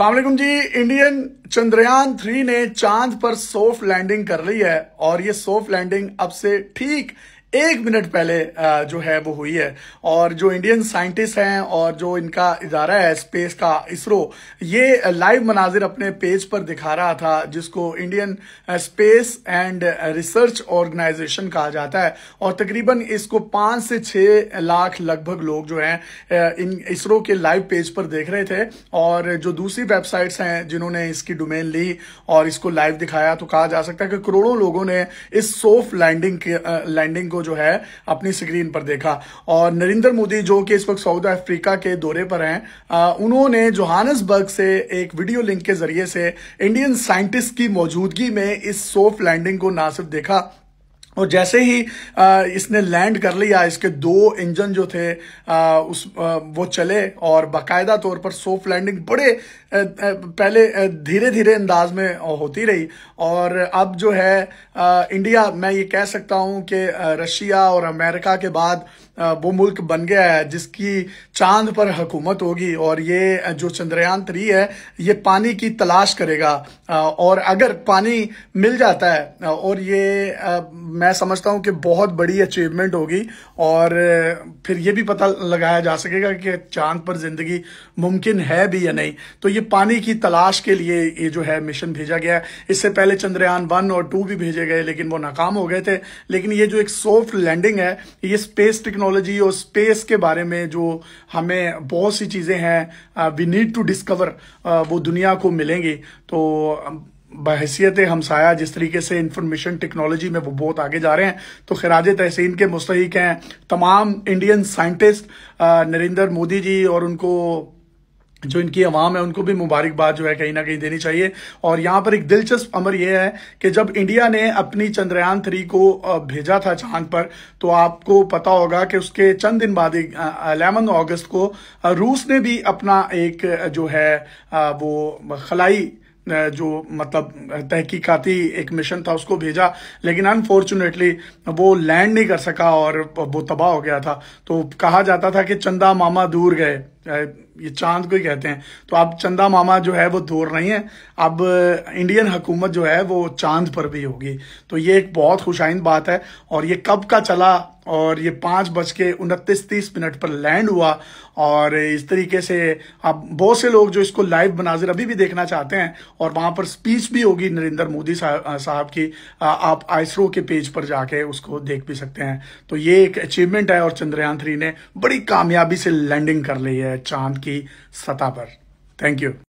Aslam ji Indian Chandrayaan three ने चांद पर सोफ लैंडिंग कर ली है और ये सोफ लैंडिंग अब से ठीक एक मिनट पहले जो है वो हुई है और जो इंडियन साइंटिस्ट हैं और जो इनका इदारा है स्पेस का इसरो ये लाइव मनाजिर अपने पेज पर दिखा रहा था जिसको Indian space and research organisation कहा जाता है और तकरीबन इसको पांच से छह लाख लगभग लोग जो हैं इन इसरो के लाइव पेज पर देख रहे थे और जो दूसरी वेबसाइट्स हैं जिन्होंने इसकी डोमेन ली और इसको लाइव दिखाया तो कहा जा सकता है कि करोड़ों लोगों ने इस सोफ लैंडिंग के लैंडिंग को जो है अपनी स्क्रीन पर देखा और नरेंद्र मोदी जो कि इस वक्त साउथ अफ्रीका के दौरे पर हैं उन्होंने जोहानसबर्ग से एक वीडियो लिंक के जरिए से इंडियन साइंटिस्ट की मौजूदगी में इस सोफ लैंडिंग को ना सिर्फ देखा और जैसे ही आ, इसने लैंड कर लिया इसके दो इंजन जो थे आ, उस आ, वो चले और बाकायदा तौर पर सोफ लैंडिंग बड़े पहले धीरे धीरे अंदाज में होती रही और अब जो है आ, इंडिया मैं ये कह सकता हूँ कि रशिया और अमेरिका के बाद वो मुल्क बन गया है जिसकी चांद पर हकूमत होगी और ये जो चंद्रयान थ्री है ये पानी की तलाश करेगा और अगर पानी मिल जाता है और ये मैं समझता हूँ कि बहुत बड़ी अचीवमेंट होगी और फिर ये भी पता लगाया जा सकेगा कि चांद पर ज़िंदगी मुमकिन है भी या नहीं तो ये पानी की तलाश के लिए ये जो है मिशन भेजा गया है इससे पहले चंद्रयान वन और टू भी भेजे गए लेकिन वो नाकाम हो गए थे लेकिन ये जो एक सॉफ्ट लैंडिंग है ये स्पेस टेक्नोलॉजी और स्पेस के बारे में जो हमें बहुत सी चीज़ें हैं वी नीड टू डिस्कवर वो दुनिया को मिलेंगी तो बहसीत हमसाया जिस तरीके से इंफॉर्मेशन टेक्नोलॉजी में वो बहुत आगे जा रहे हैं तो खराज तहसीन के मुस्तक हैं तमाम इंडियन साइंटिस्ट नरेंद्र मोदी जी और उनको जो इनकी आवाम है उनको भी मुबारकबाद जो है कहीं ना कहीं देनी चाहिए और यहाँ पर एक दिलचस्प अमर यह है कि जब इंडिया ने अपनी चंद्रयान थ्री को भेजा था चांद पर तो आपको पता होगा कि उसके चंद दिन बाद अलेवन अगस्त को रूस ने भी अपना एक जो है वो खलाई जो मतलब तहकीकाती एक मिशन था उसको भेजा लेकिन अनफॉर्चुनेटली वो लैंड नहीं कर सका और वो तबाह हो गया था तो कहा जाता था कि चंदा मामा दूर गए ये चांद को ही कहते हैं तो अब चंदा मामा जो है वो दूर रही है अब इंडियन हुकूमत जो है वो चांद पर भी होगी तो ये एक बहुत खुशाइन बात है और ये कब का चला और ये पाँच बज के उनतीस तीस मिनट पर लैंड हुआ और इस तरीके से अब बहुत से लोग जो इसको लाइव मनाजिर अभी भी देखना चाहते हैं और वहाँ पर स्पीच भी होगी नरेंद्र मोदी साहब की आप आइसरो के पेज पर जाके उसको देख भी सकते हैं तो ये एक अचीवमेंट है और चंद्रयान थ्री ने बड़ी कामयाबी से लैंडिंग कर ली है है चांद की सतह पर थैंक यू